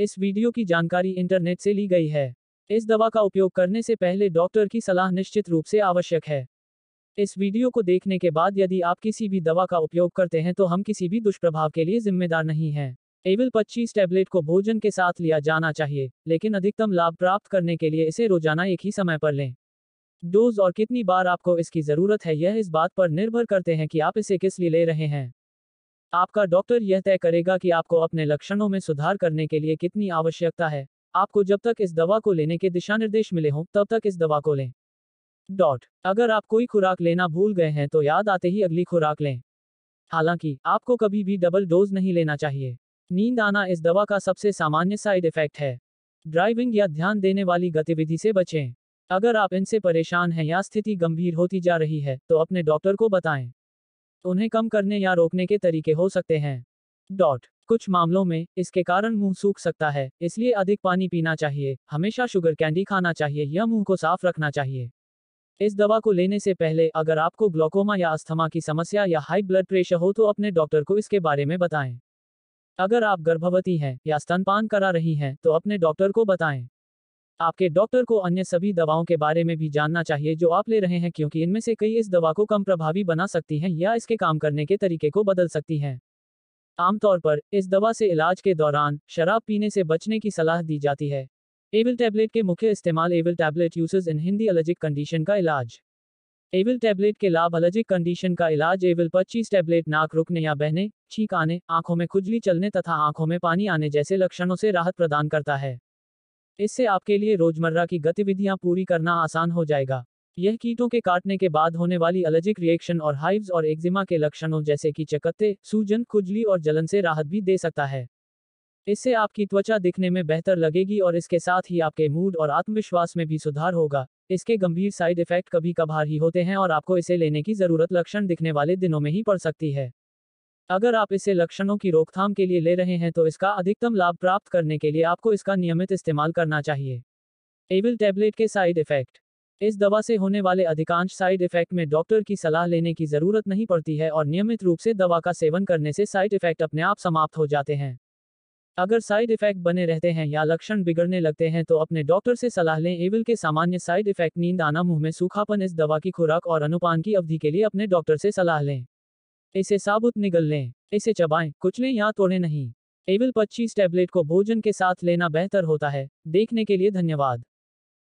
इस वीडियो की जानकारी इंटरनेट से ली गई है इस दवा का उपयोग करने से पहले डॉक्टर की सलाह निश्चित रूप से आवश्यक है इस वीडियो को देखने के बाद यदि आप किसी भी दवा का उपयोग करते हैं तो हम किसी भी दुष्प्रभाव के लिए जिम्मेदार नहीं हैं एविल 25 टैबलेट को भोजन के साथ लिया जाना चाहिए लेकिन अधिकतम लाभ प्राप्त करने के लिए इसे रोजाना एक ही समय पर लें डोज और कितनी बार आपको इसकी ज़रूरत है यह इस बात पर निर्भर करते हैं कि आप इसे किस लिए ले रहे हैं आपका डॉक्टर यह तय करेगा कि आपको अपने लक्षणों में सुधार करने के लिए कितनी आवश्यकता है आपको जब तक इस दवा को लेने के दिशा निर्देश मिले हों तब तक इस दवा को लें डॉट अगर आप कोई खुराक लेना भूल गए हैं तो याद आते ही अगली खुराक लें हालांकि आपको कभी भी डबल डोज नहीं लेना चाहिए नींद आना इस दवा का सबसे सामान्य साइड इफेक्ट है ड्राइविंग या ध्यान देने वाली गतिविधि से बचें अगर आप इनसे परेशान हैं या स्थिति गंभीर होती जा रही है तो अपने डॉक्टर को बताएं उन्हें कम करने या रोकने के तरीके हो सकते हैं डॉट कुछ मामलों में इसके कारण मुंह सूख सकता है इसलिए अधिक पानी पीना चाहिए हमेशा शुगर कैंडी खाना चाहिए या मुंह को साफ रखना चाहिए इस दवा को लेने से पहले अगर आपको ग्लोकोमा या अस्थमा की समस्या या हाई ब्लड प्रेशर हो तो अपने डॉक्टर को इसके बारे में बताएं अगर आप गर्भवती हैं या स्तनपान करा रही हैं तो अपने डॉक्टर को बताएं आपके डॉक्टर को अन्य सभी दवाओं के बारे में भी जानना चाहिए जो आप ले रहे हैं क्योंकि इनमें से कई इस दवा को कम प्रभावी बना सकती हैं या इसके काम करने के तरीके को बदल सकती हैं आमतौर पर इस दवा से इलाज के दौरान शराब पीने से बचने की सलाह दी जाती है एविल टैबलेट के मुख्य इस्तेमाल Avil tablet usage in Hindi allergic condition का इलाज एविल टैबलेट के लाभ एलर्जिक कंडीशन का इलाज एविल 25 टैबलेट नाक रुकने या बहने छींक आने आंखों में खुजली चलने तथा आंखों में पानी आने जैसे लक्षणों से राहत प्रदान करता है इससे आपके लिए रोजमर्रा की गतिविधियां पूरी करना आसान हो जाएगा यह कीटों के काटने के बाद होने वाली एलर्जिक रिएक्शन और हाइव्स और एक्जिमा के लक्षणों जैसे कि चकत्ते सूजन खुजली और जलन से राहत भी दे सकता है इससे आपकी त्वचा दिखने में बेहतर लगेगी और इसके साथ ही आपके मूड और आत्मविश्वास में भी सुधार होगा इसके गंभीर साइड इफेक्ट कभी कभार ही होते हैं और आपको इसे लेने की जरूरत लक्षण दिखने वाले दिनों में ही पड़ सकती है अगर आप इसे लक्षणों की रोकथाम के लिए ले रहे हैं तो इसका अधिकतम लाभ प्राप्त करने के लिए आपको इसका नियमित इस्तेमाल करना चाहिए एविल टैबलेट के साइड इफेक्ट इस दवा से होने वाले अधिकांश साइड इफेक्ट में डॉक्टर की सलाह लेने की जरूरत नहीं पड़ती है और नियमित रूप से दवा का सेवन करने से साइड इफेक्ट अपने आप समाप्त हो जाते हैं अगर साइड इफेक्ट बने रहते हैं या लक्षण बिगड़ने लगते हैं तो अपने डॉक्टर से सलाह लें एविल के सामान्य साइड इफेक्ट नींद आना मुंह में सूखापन इस दवा की खुराक और अनुपान की अवधि के लिए अपने डॉक्टर से सलाह लें इसे साबुत निगल लें इसे चबाएं कुचलें या तोड़ें नहीं एविल 25 टैबलेट को भोजन के साथ लेना बेहतर होता है देखने के लिए धन्यवाद